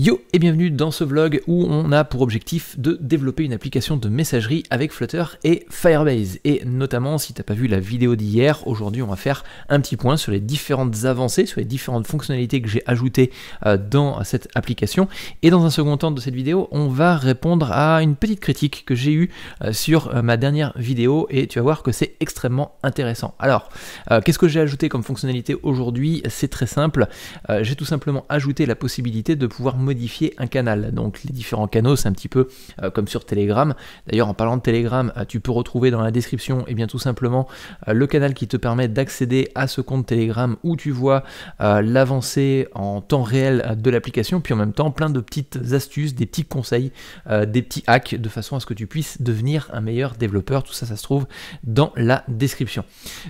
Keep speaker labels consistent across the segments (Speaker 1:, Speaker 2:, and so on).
Speaker 1: Yo et bienvenue dans ce vlog où on a pour objectif de développer une application de messagerie avec Flutter et Firebase. Et notamment, si t'as pas vu la vidéo d'hier, aujourd'hui on va faire un petit point sur les différentes avancées, sur les différentes fonctionnalités que j'ai ajoutées euh, dans cette application. Et dans un second temps de cette vidéo, on va répondre à une petite critique que j'ai eue euh, sur euh, ma dernière vidéo et tu vas voir que c'est extrêmement intéressant. Alors, qu'est-ce que j'ai ajouté comme fonctionnalité aujourd'hui C'est très simple. J'ai tout simplement ajouté la possibilité de pouvoir modifier un canal. Donc les différents canaux, c'est un petit peu euh, comme sur Telegram. D'ailleurs, en parlant de Telegram, euh, tu peux retrouver dans la description et eh bien tout simplement euh, le canal qui te permet d'accéder à ce compte Telegram où tu vois l'avancée en temps réel de l'application, puis en même temps plein de petites astuces, des petits conseils, des petits hacks de façon à ce que tu puisses devenir un meilleur développeur. Tout ça, ça se trouve dans la description.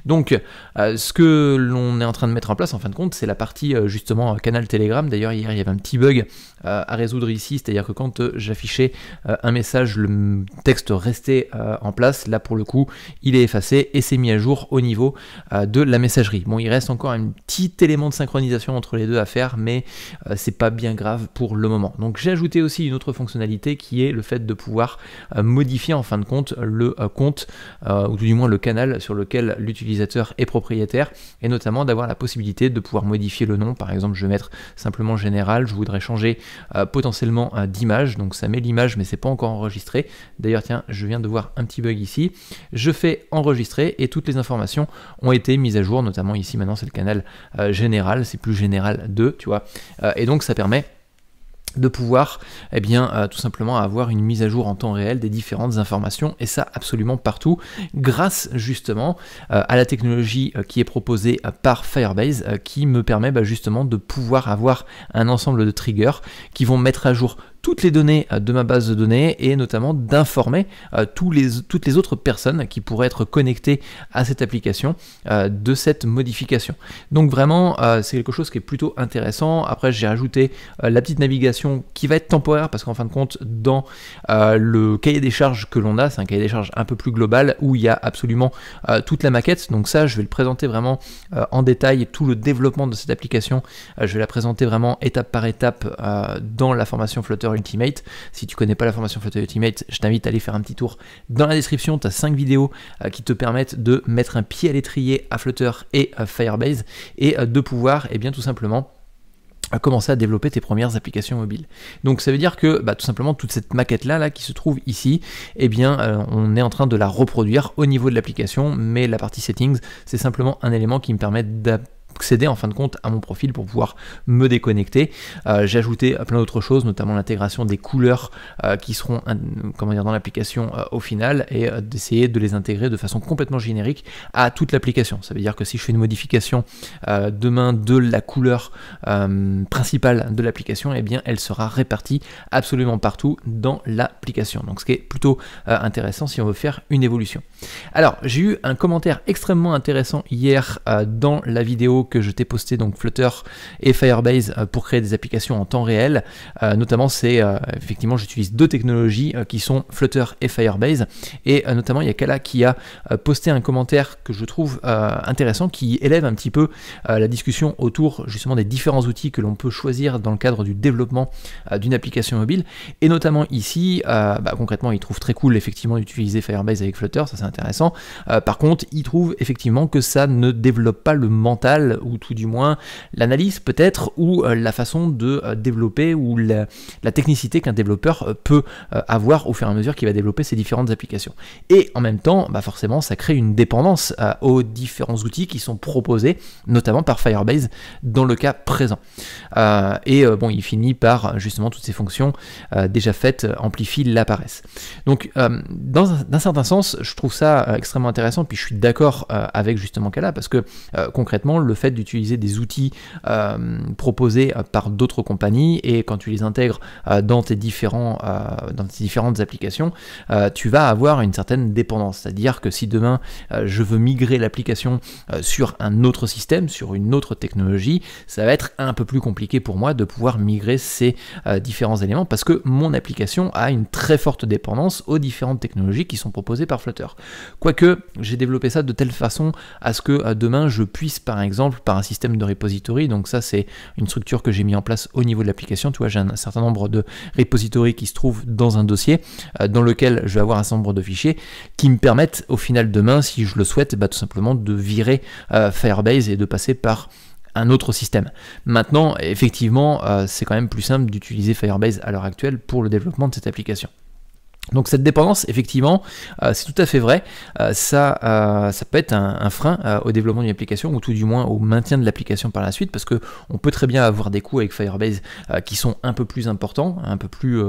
Speaker 1: Donc, ce que l'on est en train de mettre en place, en fin de compte, c'est la partie justement canal Telegram. D'ailleurs, hier, il y avait un petit bug euh, à résoudre ici, c'est-à-dire que quand euh, j'affichais euh, un message, le texte restait en place, là pour le coup, il est effacé et c'est mis à jour au niveau de la messagerie. Bon, il reste encore un petit élément de synchronisation entre les deux à faire, mais c'est pas bien grave pour le moment. Donc j'ai ajouté aussi une autre fonctionnalité qui est le fait de pouvoir modifier en fin de compte le compte, ou du moins le canal sur lequel l'utilisateur est propriétaire, et notamment d'avoir la possibilité de pouvoir modifier le nom. Par exemple, je vais mettre simplement général, je voudrais changer euh, potentiellement d'images, euh, d'image. Donc ça met l'image, mais c'est pas encore enregistré. D'ailleurs, tiens, je viens de voir un petit bug ici. Je fais enregistrer et toutes les informations ont été mises à jour, notamment ici maintenant c'est le canal euh, général, c'est plus général 2, tu vois. et donc ça permet de pouvoir eh bien, euh, tout simplement avoir une mise à jour en temps réel des différentes informations, et ça absolument partout, grâce justement euh, à la technologie euh, qui est proposée par Firebase, qui me permet bah, justement de pouvoir avoir un ensemble de triggers qui vont mettre à jour toutes les données euh, de ma base de données et notamment d'informer euh, tous les, toutes les autres personnes qui pourraient être connectées à cette application euh, de cette modification. Donc vraiment, c'est quelque chose qui est plutôt intéressant. Après, j'ai rajouté la petite navigation qui va être temporaire parce qu'en fin de compte, dans le cahier des charges que l'on a, c'est un cahier des charges un peu plus global où il y a absolument toute la maquette. Donc ça, je vais le présenter vraiment en détail, tout le développement de cette application. je vais la présenter vraiment étape par étape dans la formation Flutter Ultimate. Si tu connais pas la formation Flutter Ultimate, je t'invite à aller faire un petit tour dans la description. Tu as cinq vidéos euh, qui te permettent de mettre un pied à l'étrier à Flutter et à Firebase et euh, de pouvoir, et eh bien tout simplement, euh, commencer à développer tes premières applications mobiles. Donc ça veut dire que bah, tout simplement toute cette maquette là, là qui se trouve ici, eh bien on est en train de la reproduire au niveau de l'application, mais la partie settings c'est simplement un élément qui me permet d'appliquer accéder en fin de compte à mon profil pour pouvoir me déconnecter. Euh, j'ai ajouté plein d'autres choses, notamment l'intégration des couleurs euh, qui seront comment dire, dans l'application euh, au final et d'essayer de les intégrer de façon complètement générique à toute l'application. Ça veut dire que si je fais une modification demain de la couleur principale de l'application, et eh bien elle sera répartie absolument partout dans l'application. Donc ce qui est plutôt intéressant si on veut faire une évolution. Alors j'ai eu un commentaire extrêmement intéressant hier dans la vidéo que je t'ai posté donc Flutter et Firebase, euh, pour créer des applications en temps réel. Euh, notamment, c'est euh, effectivement, j'utilise deux technologies qui sont Flutter et Firebase. Et notamment, il y a Kala qui a posté un commentaire que je trouve intéressant, qui élève un petit peu la discussion autour justement des différents outils que l'on peut choisir dans le cadre du développement d'une application mobile. Et notamment ici, bah, concrètement, il trouve très cool effectivement d'utiliser Firebase avec Flutter, ça c'est intéressant. par contre, il trouve effectivement que ça ne développe pas le mental ou tout du moins l'analyse peut-être, ou euh, la façon de euh, développer, ou la, technicité qu'un développeur euh, peut avoir au fur et à mesure qu'il va développer ses différentes applications. Et en même temps, bah, forcément, ça crée une dépendance aux différents outils qui sont proposés, notamment par Firebase dans le cas présent. et bon, il finit par justement toutes ces fonctions déjà faites, amplifient, paresse. Donc, dans un, d'un certain sens, je trouve ça extrêmement intéressant, puis je suis d'accord avec justement Kala, parce que concrètement, le fait d'utiliser des outils euh, proposés euh, par d'autres compagnies et quand tu les intègres euh, dans, tes différents, dans tes différentes applications, tu vas avoir une certaine dépendance. C'est-à-dire que si demain je veux migrer l'application sur un autre système, sur une autre technologie, ça va être un peu plus compliqué pour moi de pouvoir migrer ces différents éléments parce que mon application a une très forte dépendance aux différentes technologies qui sont proposées par Flutter. Quoique j'ai développé ça de telle façon à ce que demain je puisse par exemple par un système de repository. Donc ça, c'est une structure que j'ai mis en place au niveau de l'application. Tu vois, j'ai un certain nombre de repositories qui se trouvent dans un dossier euh, dans lequel je vais avoir un certain nombre de fichiers qui me permettent au final demain, si je le souhaite, bah, tout simplement de virer euh, Firebase et de passer par un autre système. Maintenant, effectivement, euh, c'est quand même plus simple d'utiliser Firebase à l'heure actuelle pour le développement de cette application. Donc cette dépendance, effectivement, euh, c'est tout à fait vrai. Euh, ça, euh, ça peut être un, frein au développement d'une application ou tout du moins au maintien de l'application par la suite, parce qu'on peut très bien avoir des coûts avec Firebase qui sont un peu plus importants, un peu plus.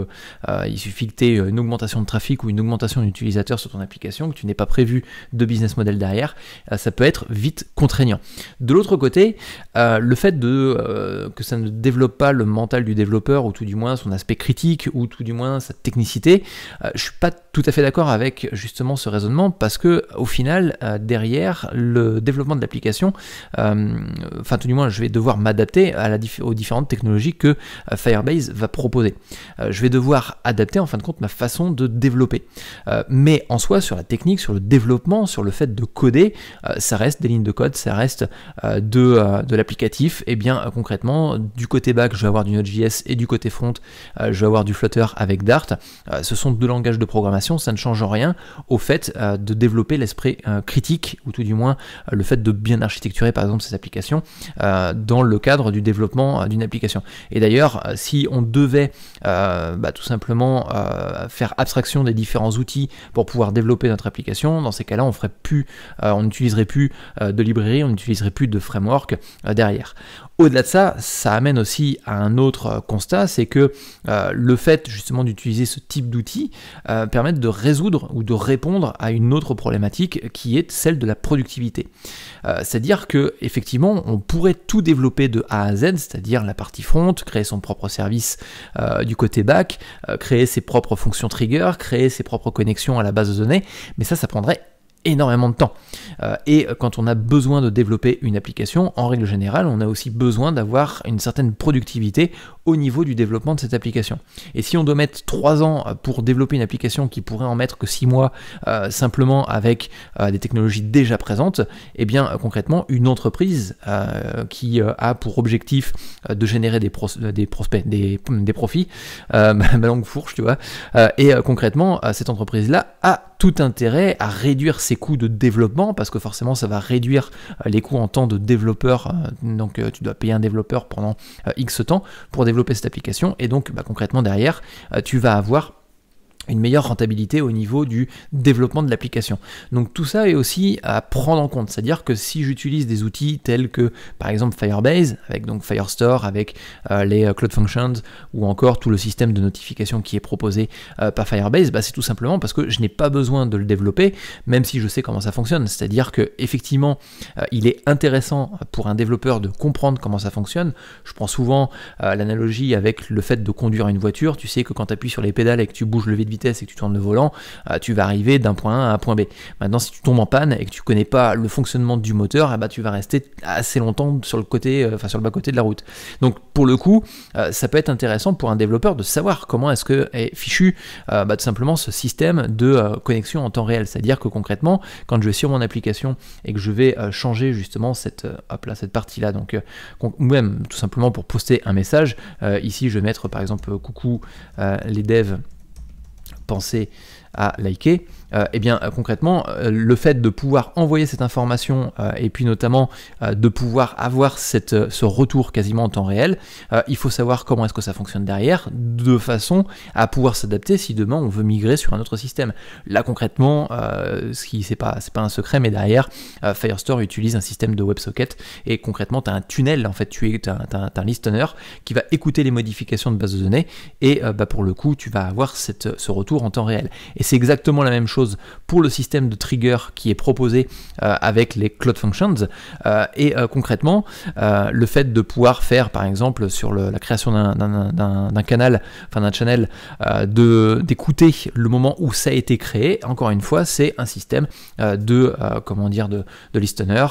Speaker 1: il suffit que tu aies une augmentation de trafic ou une augmentation d'utilisateurs sur ton application que tu n'aies pas prévu de business model derrière, ça peut être vite contraignant. De l'autre côté, le fait de que ça ne développe pas le mental du développeur ou tout du moins son aspect critique ou tout du moins sa technicité euh, je ne suis pas tout à fait d'accord avec justement ce raisonnement parce que au final, euh, derrière le développement de l'application, euh, enfin tout du moins, je vais devoir m'adapter aux différentes technologies que Firebase va proposer. je vais devoir adapter en fin de compte ma façon de développer. mais en soi, sur la technique, sur le développement, sur le fait de coder, ça reste des lignes de code, ça reste de, de l'applicatif. Et eh bien concrètement, du côté back, je vais avoir du Node.js et du côté front, je vais avoir du Flutter avec Dart. ce sont deux langues de programmation, ça ne change rien au fait euh, de développer l'esprit euh, critique, ou tout du moins euh, le fait de bien architecturer par exemple ces applications dans le cadre du développement d'une application. Et d'ailleurs, si on devait bah, tout simplement faire abstraction des différents outils pour pouvoir développer notre application, dans ces cas-là, on ferait plus, on n'utiliserait plus de librairie, on n'utiliserait plus de framework derrière. Au-delà de ça, ça amène aussi à un autre constat, c'est que le fait justement d'utiliser ce type d'outils permettre euh, permettent de résoudre ou de répondre à une autre problématique qui est celle de la productivité. Euh, c'est-à-dire que effectivement, on pourrait tout développer de A à Z, c'est-à-dire la partie front, créer son propre service euh, du côté back, créer ses propres fonctions trigger, créer ses propres connexions à la base de données, mais ça, ça prendrait énormément de temps. et quand on a besoin de développer une application, en règle générale, on a aussi besoin d'avoir une certaine productivité niveau du développement de cette application. Et si on doit mettre trois ans euh, pour développer une application qui pourrait en mettre que six mois euh, simplement avec euh, des technologies déjà présentes, et eh bien concrètement, une entreprise qui a pour objectif de générer des, pros des prospects, des, hmm, des profits, ma langue fourche, tu vois, et concrètement, cette entreprise-là a tout intérêt à réduire ses coûts de développement parce que forcément ça va réduire les coûts en temps de développeur. Donc tu dois payer un développeur pendant X temps pour développer cette application et donc bah, concrètement derrière, euh, tu vas avoir une meilleure rentabilité au niveau du développement de l'application. Donc tout ça est aussi à prendre en compte, c'est-à-dire que si j'utilise des outils tels que par exemple Firebase avec donc Firestore, avec euh, les euh, Cloud Functions ou encore tout le système de notification qui est proposé euh, par Firebase, bah, c'est tout simplement parce que je n'ai pas besoin de le développer, même si je sais comment ça fonctionne. C'est-à-dire que effectivement, il est intéressant pour un développeur de comprendre comment ça fonctionne. Je prends souvent l'analogie avec le fait de conduire une voiture. Tu sais que quand tu appuies sur les pédales et que tu bouges le vide vitesse et que tu tournes le volant, euh, tu vas arriver d'un point A à un point B. Maintenant, si tu tombes en panne et que tu connais pas le fonctionnement du moteur, eh ben, tu vas rester assez longtemps sur le côté, euh, enfin sur le bas côté de la route. Donc pour le coup, euh, ça peut être intéressant pour un développeur de savoir comment est-ce que est fichu bah, tout simplement ce système de connexion en temps réel. C'est-à-dire que concrètement, quand je vais sur mon application et que je vais changer justement cette, cette partie-là, donc même tout simplement pour poster un message, ici je vais mettre par exemple coucou les devs penser à liker, et euh, eh bien euh, concrètement, euh, le fait de pouvoir envoyer cette information et puis notamment de pouvoir avoir cette, ce retour quasiment en temps réel, il faut savoir comment est-ce que ça fonctionne derrière, de façon à pouvoir s'adapter si demain on veut migrer sur un autre système. Là concrètement, ce qui c'est pas, pas un secret, mais derrière, Firestore utilise un système de WebSocket et concrètement tu as un tunnel, en fait tu es, un listener qui va écouter les modifications de base de données et bah, pour le coup tu vas avoir cette, ce retour en temps réel. Et c'est exactement la même chose pour le système de trigger qui est proposé euh, avec les Cloud Functions. Euh, et euh, concrètement, le fait de pouvoir faire, par exemple, sur la création d'un canal, enfin d'un channel, d'écouter le moment où ça a été créé, encore une fois, c'est un système de, comment dire, de, listener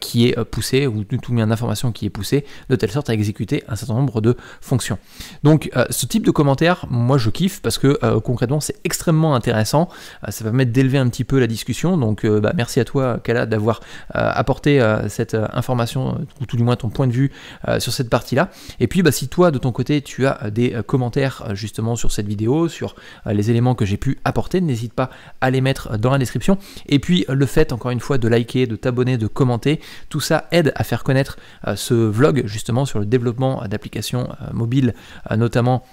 Speaker 1: qui est poussé, ou tout bien d'informations qui est poussé de telle sorte à exécuter un certain nombre de fonctions. Donc ce type de commentaire, moi je kiffe parce que concrètement c'est extrêmement intéressant. Euh, ça va permettre d'élever un petit peu la discussion. Donc euh, bah, merci à toi, Kala, d'avoir euh, apporté cette information, ou tout du moins ton point de vue sur cette partie-là. Et puis bah, si toi, de ton côté, tu as des commentaires justement sur cette vidéo, sur les éléments que j'ai pu apporter, n'hésite pas à les mettre dans la description. Et puis le fait, encore une fois, de liker, de t'abonner, de commenter, tout ça aide à faire connaître ce vlog justement sur le développement d'applications mobiles, notamment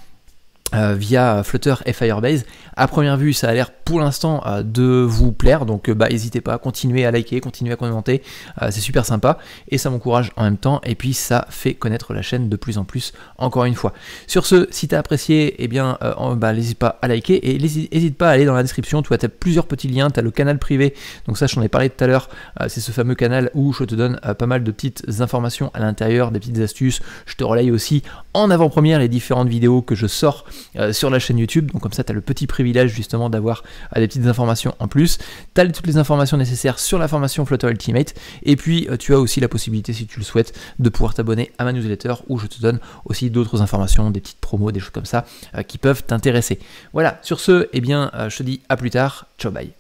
Speaker 1: euh, via Flutter et Firebase. À première vue, ça a l'air pour l'instant euh, de vous plaire, donc euh, bah n'hésitez pas, à continuer à liker, continuer à commenter, c'est super sympa et ça m'encourage en même temps et puis ça fait connaître la chaîne de plus en plus encore une fois. Sur ce, si t'as apprécié, eh bien bah, n'hésite pas à liker et n'hésite pas à aller dans la description, tu vois, as plusieurs petits liens, tu as le canal privé, donc ça je ai parlé tout à l'heure, c'est ce fameux canal où je te donne pas mal de petites informations à l'intérieur, des petites astuces, je te relaye aussi en avant-première les différentes vidéos que je sors euh, sur la chaîne YouTube. Donc comme ça, tu as le petit privilège justement d'avoir euh, des petites informations en plus. Tu as toutes les informations nécessaires sur la formation Flutter Ultimate. Et puis euh, tu as aussi la possibilité, si tu le souhaites, de pouvoir t'abonner à ma newsletter où je te donne aussi d'autres informations, des petites promos, des choses comme ça qui peuvent t'intéresser. Voilà, sur ce, eh bien, je te dis à plus tard. Ciao, bye.